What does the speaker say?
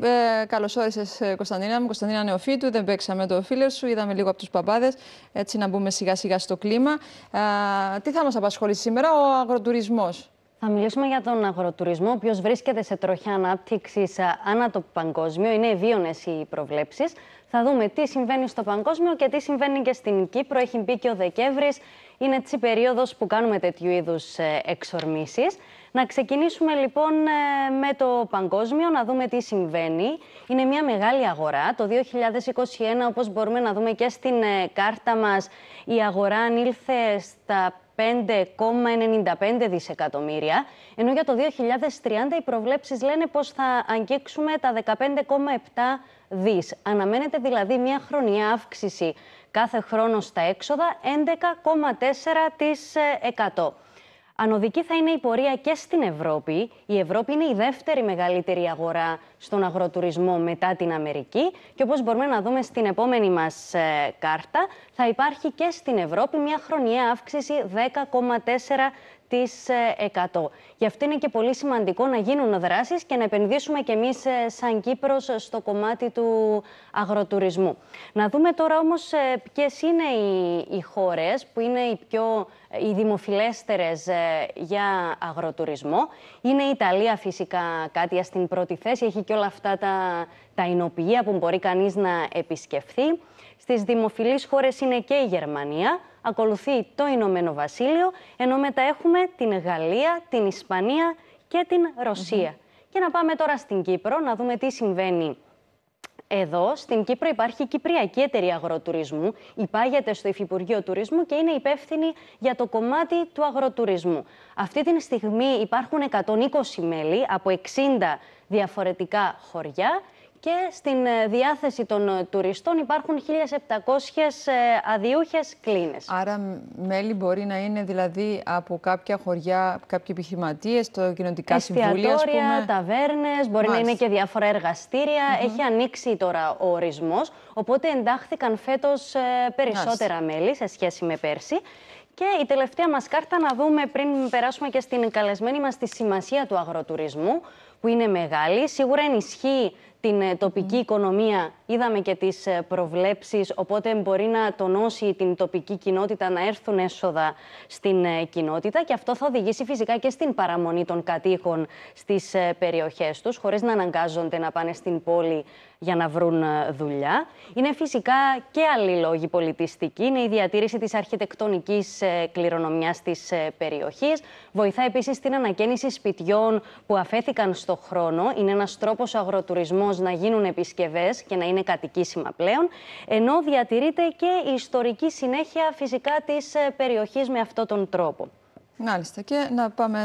Ε, Καλώς όρισες, ε, Κωνσταντίνα μου. Κωνσταντίνα Νεοφίτου. Δεν παίξαμε το φίλο σου. Είδαμε λίγο από τους παπάδες. Έτσι να μπούμε σιγά σιγά στο κλίμα. Ε, τι θα μας απασχολήσει σήμερα, ο αγροτουρισμός. Θα μιλήσουμε για τον αγροτουρισμό, ο οποίος βρίσκεται σε τροχιά ανάπτυξης ε, ανά το παγκόσμιο. Είναι ευίωνε οι προβλέψεις. Θα δούμε τι συμβαίνει στο παγκόσμιο και τι συμβαίνει και στην Κύπρο. Έχει μπει και ο Δεκέμβρης. Είναι έτσι περίοδος που κάνουμε τέτοιου είδους ε, εξορμήσεις. Να ξεκινήσουμε λοιπόν ε, με το παγκόσμιο, να δούμε τι συμβαίνει. Είναι μια μεγάλη αγορά. Το 2021, όπως μπορούμε να δούμε και στην ε, κάρτα μας, η αγορά ανήλθε στα 5,95 δισεκατομμύρια, ενώ για το 2030 οι προβλέψεις λένε πως θα αγγίξουμε τα 15,7 δις. Αναμένεται δηλαδή μια χρονιά αύξηση κάθε χρόνο στα έξοδα 11,4%. Ανοδική θα είναι η πορεία και στην Ευρώπη. Η Ευρώπη είναι η δεύτερη μεγαλύτερη αγορά στον αγροτουρισμό μετά την Αμερική. Και όπως μπορούμε να δούμε στην επόμενη μας ε, κάρτα, θα υπάρχει και στην Ευρώπη μια χρονιαία αύξηση 10,4% της 100. Ε, Γι' αυτό είναι και πολύ σημαντικό να γίνουν δράσεις και να επενδύσουμε κι εμείς ε, σαν Κύπρος ε, στο κομμάτι του αγροτουρισμού. Να δούμε τώρα όμως ποιες είναι οι, χώρες που είναι οι πιο οι δημοφιλέστερες για αγροτουρισμό. Είναι η Ιταλία φυσικά κάτι στην πρώτη θέση, έχει και όλα αυτά τα, τα που μπορεί κανείς να επισκεφθεί. Στις δημοφιλείς χώρες είναι και η Γερμανία, ακολουθεί το Ηνωμένο Βασίλειο, ενώ μετά έχουμε την Γαλλία, την Ισπανία και την ρωσια Και να πάμε τώρα στην Κύπρο, να δούμε τι συμβαίνει εδώ, στην Κύπρο, υπάρχει η Κυπριακή Εταιρεία Αγροτουρισμού. Υπάγεται στο Υφυπουργείο Τουρισμού και είναι υπεύθυνη για το κομμάτι του αγροτουρισμού. Αυτή τη στιγμή υπάρχουν 120 μέλη από 60 διαφορετικά χωριά και στην ε, διάθεση των ε, τουριστών υπάρχουν 1.700 ε, αδιούχες κλίνες. Άρα μέλη μπορεί να είναι δηλαδή από κάποια χωριά, κάποιοι επιχειρηματίες, το κοινοτικά συμβούλια, Εστιατόρια, πούμε. ταβέρνες, μπορεί να είναι και διάφορα εργαστήρια. Έχει ανοίξει τώρα ο ορισμός, οπότε εντάχθηκαν φέτος περισσότερα Μάλιστα. μέλη σε σχέση με πέρσι. Και η τελευταία μας κάρτα να δούμε πριν περάσουμε και στην καλεσμένη μας τη σημασία του αγροτουρισμού, που είναι μεγάλη. Σίγουρα ενισχύει την ε, τοπική οικονομία είδαμε και τις ε, προβλέψεις, οπότε μπορεί να τονώσει την τοπική κοινότητα να έρθουν έσοδα στην ε, κοινότητα και αυτό θα οδηγήσει φυσικά και στην παραμονή των κατοίκων στις ε, περιοχές τους, χωρίς να αναγκάζονται να πάνε στην πόλη για να βρουν δουλειά. Είναι φυσικά και άλλοι λόγοι πολιτιστικοί. Είναι η διατήρηση της αρχιτεκτονικής κληρονομιάς της περιοχής. Βοηθά επίσης την ανακαίνιση σπιτιών που αφέθηκαν στο χρόνο. Είναι ένας τρόπος αγροτουρισμός να γίνουν επισκευές και να είναι είναι κατοικήσιμα πλέον, ενώ διατηρείται και η ιστορική συνέχεια φυσικά της ε, περιοχής με αυτόν τον τρόπο. Μάλιστα και να πάμε